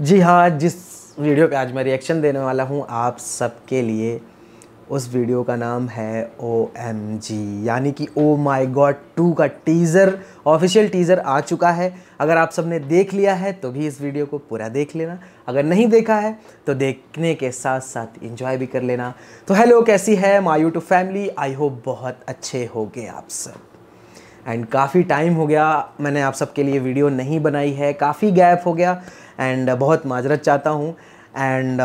जी हाँ जिस वीडियो पे आज मैं रिएक्शन देने वाला हूँ आप सबके लिए उस वीडियो का नाम है ओ एम जी यानी कि ओ माई गॉड टू का टीज़र ऑफिशियल टीज़र आ चुका है अगर आप सब ने देख लिया है तो भी इस वीडियो को पूरा देख लेना अगर नहीं देखा है तो देखने के साथ साथ इंजॉय भी कर लेना तो हेलो कैसी है my YouTube family I hope बहुत अच्छे हो गए आप सब एंड काफ़ी टाइम हो गया मैंने आप सबके लिए वीडियो नहीं बनाई है काफ़ी गैप हो गया एंड uh, बहुत माजरत चाहता हूँ एंड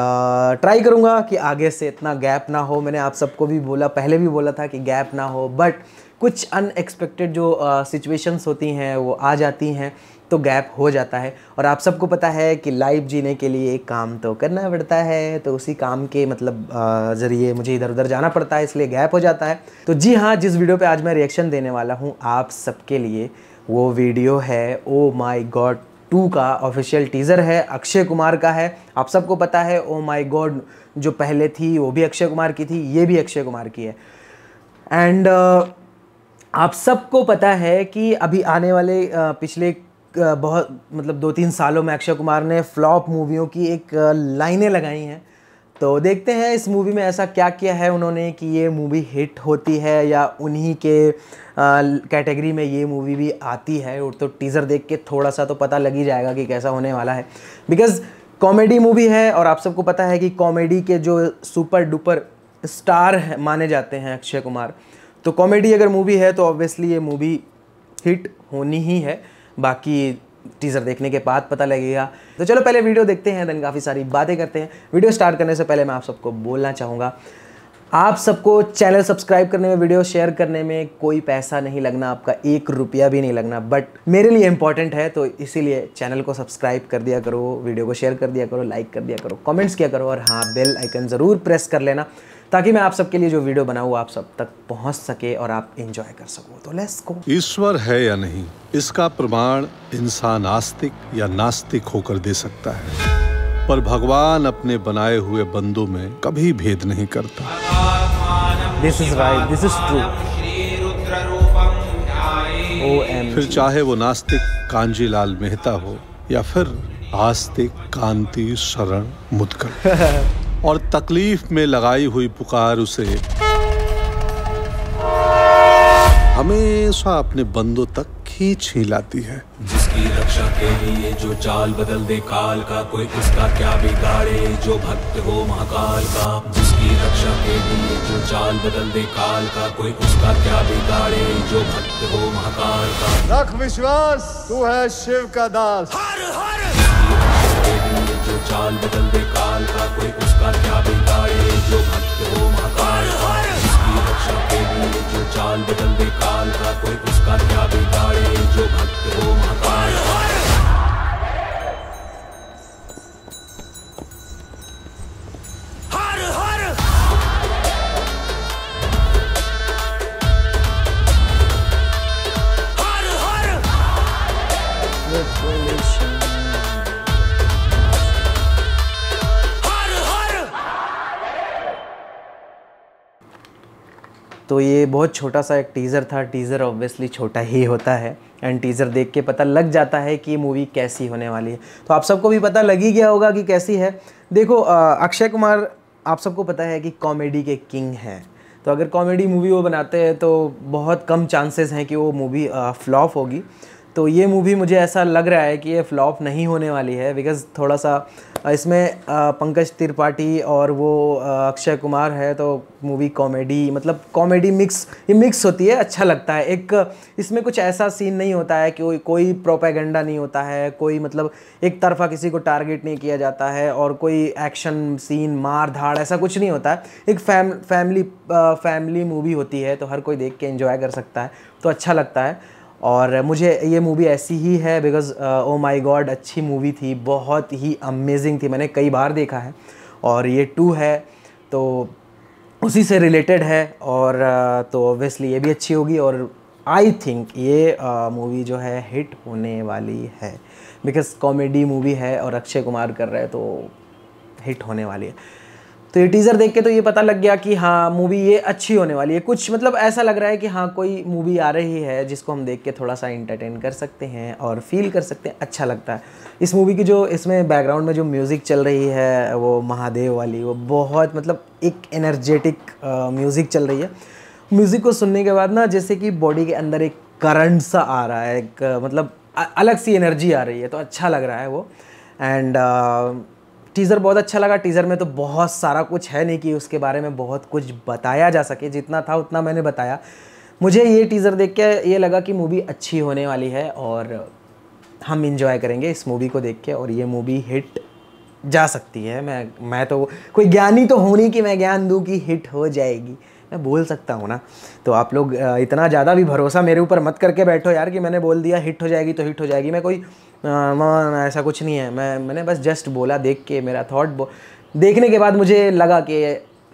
ट्राई uh, करूँगा कि आगे से इतना गैप ना हो मैंने आप सबको भी बोला पहले भी बोला था कि गैप ना हो बट कुछ अनएक्सपेक्टेड जो सिचुएशंस uh, होती हैं वो आ जाती हैं तो गैप हो जाता है और आप सबको पता है कि लाइफ जीने के लिए एक काम तो करना पड़ता है तो उसी काम के मतलब uh, ज़रिए मुझे इधर उधर जाना पड़ता है इसलिए गैप हो जाता है तो जी हाँ जिस वीडियो पे आज मैं रिएक्शन देने वाला हूँ आप सबके लिए वो वीडियो है ओ माई गॉड टू का ऑफिशियल टीज़र है अक्षय कुमार का है आप सबको पता है ओ माई गॉड जो पहले थी वो भी अक्षय कुमार की थी ये भी अक्षय कुमार की है एंड uh, आप सबको पता है कि अभी आने वाले uh, पिछले uh, बहुत मतलब दो तीन सालों में अक्षय कुमार ने फ्लॉप मूवियों की एक uh, लाइनें लगाई हैं तो देखते हैं इस मूवी में ऐसा क्या किया है उन्होंने कि ये मूवी हिट होती है या उन्हीं के कैटेगरी में ये मूवी भी आती है और तो टीज़र देख के थोड़ा सा तो पता लग ही जाएगा कि कैसा होने वाला है बिकॉज़ कॉमेडी मूवी है और आप सबको पता है कि कॉमेडी के जो सुपर डुपर स्टार माने जाते हैं अक्षय कुमार तो कॉमेडी अगर मूवी है तो ऑब्वियसली ये मूवी हिट होनी ही है बाकी टीज़र देखने के बाद पता लगेगा तो चलो पहले वीडियो देखते हैं देन काफ़ी सारी बातें करते हैं वीडियो स्टार्ट करने से पहले मैं आप सबको बोलना चाहूँगा आप सबको चैनल सब्सक्राइब करने में वीडियो शेयर करने में कोई पैसा नहीं लगना आपका एक रुपया भी नहीं लगना बट मेरे लिए इंपॉर्टेंट है तो इसीलिए चैनल को सब्सक्राइब कर दिया करो वीडियो को शेयर कर दिया करो लाइक कर दिया करो कमेंट्स किया करो और हाँ बेल आइकन ज़रूर प्रेस कर लेना ताकि मैं आप सबके लिए जो वीडियो बनाऊँ आप सब तक पहुँच सके और आप इंजॉय कर सको तो लेस को ईश्वर है या नहीं इसका प्रमाण इंसान आस्तिक या नास्तिक होकर दे सकता है पर भगवान अपने बनाए हुए बंदों में कभी भेद नहीं करता this is right this is true O M फिर चाहे वो नास्तिक कांजीलाल मेहता हो या फिर आस्तिक कांति शरण मुदकर और तकलीफ में लगाई हुई पुकार उसे हमेशा अपने बंदों तक ही लाती है जिसकी रक्षा के लिए जो चाल बदल दे काल का कोई उसका क्या बिगाड़े जो भक्त हो महाकाल का जिसकी रक्षा के लिए जो चाल बदल दे काल का कोई उसका क्या बिगाड़े जो भक्त हो महाकाल का रख विश्वास तू है शिव का दास हर हर जो चाल बदल तो ये बहुत छोटा सा एक टीज़र था टीज़र ऑब्वियसली छोटा ही होता है एंड टीज़र देख के पता लग जाता है कि मूवी कैसी होने वाली है तो आप सबको भी पता लग ही गया होगा कि कैसी है देखो अक्षय कुमार आप सबको पता है कि कॉमेडी के किंग हैं तो अगर कॉमेडी मूवी वो बनाते हैं तो बहुत कम चांसेस हैं कि वो मूवी फ्लॉप होगी तो ये मूवी मुझे ऐसा लग रहा है कि ये फ्लॉप नहीं होने वाली है बिकॉज़ थोड़ा सा इसमें पंकज त्रिपाठी और वो अक्षय कुमार है तो मूवी कॉमेडी मतलब कॉमेडी मिक्स ये मिक्स होती है अच्छा लगता है एक इसमें कुछ ऐसा सीन नहीं होता है कि कोई प्रोपेगेंडा नहीं होता है कोई मतलब एक तरफा किसी को टारगेट नहीं किया जाता है और कोई एक्शन सीन मार धाड़ ऐसा कुछ नहीं होता है एक फैम फैमिली फैमिली मूवी होती है तो हर कोई देख के इन्जॉय कर सकता है तो अच्छा लगता है और मुझे ये मूवी ऐसी ही है बिकॉज ओ माई गॉड अच्छी मूवी थी बहुत ही अमेजिंग थी मैंने कई बार देखा है और ये टू है तो उसी से रिलेटेड है और uh, तो ऑब्वियसली ये भी अच्छी होगी और आई थिंक ये मूवी uh, जो है हिट होने वाली है बिकॉज कॉमेडी मूवी है और अक्षय कुमार कर रहे हैं तो हिट होने वाली है तो ये टीज़र देख के तो ये पता लग गया कि हाँ मूवी ये अच्छी होने वाली है कुछ मतलब ऐसा लग रहा है कि हाँ कोई मूवी आ रही है जिसको हम देख के थोड़ा सा इंटरटेन कर सकते हैं और फील कर सकते हैं अच्छा लगता है इस मूवी की जो इसमें बैकग्राउंड में जो म्यूज़िक चल रही है वो महादेव वाली वो बहुत मतलब एक एनर्जेटिक म्यूज़िक चल रही है म्यूज़िक को सुनने के बाद ना जैसे कि बॉडी के अंदर एक करंट सा आ रहा है एक मतलब अलग सी एनर्जी आ रही है तो अच्छा लग रहा है वो एंड टीज़र बहुत अच्छा लगा टीज़र में तो बहुत सारा कुछ है नहीं कि उसके बारे में बहुत कुछ बताया जा सके जितना था उतना मैंने बताया मुझे ये टीज़र देख के ये लगा कि मूवी अच्छी होने वाली है और हम इंजॉय करेंगे इस मूवी को देख के और ये मूवी हिट जा सकती है मैं मैं तो कोई ज्ञानी तो हो नहीं कि मैं ज्ञान दूँ कि हिट हो जाएगी मैं बोल सकता हूँ ना तो आप लोग इतना ज़्यादा भी भरोसा मेरे ऊपर मत करके बैठो यार कि मैंने बोल दिया हिट हो जाएगी तो हिट हो जाएगी मैं कोई वहाँ ऐसा कुछ नहीं है मैं मैंने बस जस्ट बोला देख के मेरा थाट देखने के बाद मुझे लगा कि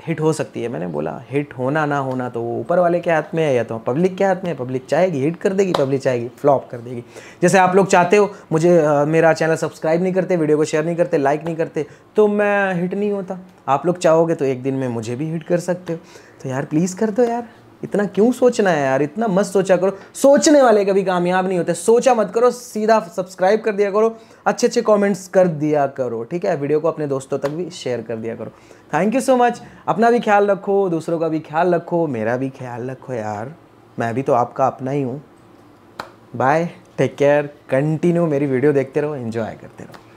हिट हो सकती है मैंने बोला हिट होना ना होना तो वो ऊपर वाले के हाथ में है या तो पब्लिक के हाथ में है पब्लिक चाहेगी हिट कर देगी पब्लिक चाहेगी फ्लॉप कर देगी जैसे आप लोग चाहते हो मुझे आ, मेरा चैनल सब्सक्राइब नहीं करते वीडियो को शेयर नहीं करते लाइक नहीं करते तो मैं हिट नहीं होता आप लोग चाहोगे तो एक दिन में मुझे भी हिट कर सकते हो तो यार प्लीज़ कर दो यार इतना क्यों सोचना है यार इतना मत सोचा करो सोचने वाले कभी कामयाब नहीं होते सोचा मत करो सीधा सब्सक्राइब कर दिया करो अच्छे अच्छे कमेंट्स कर दिया करो ठीक है वीडियो को अपने दोस्तों तक भी शेयर कर दिया करो थैंक यू सो मच अपना भी ख्याल रखो दूसरों का भी ख्याल रखो मेरा भी ख्याल रखो यार मैं भी तो आपका अपना ही हूँ बाय टेक केयर कंटिन्यू मेरी वीडियो देखते रहो इन्जॉय करते रहो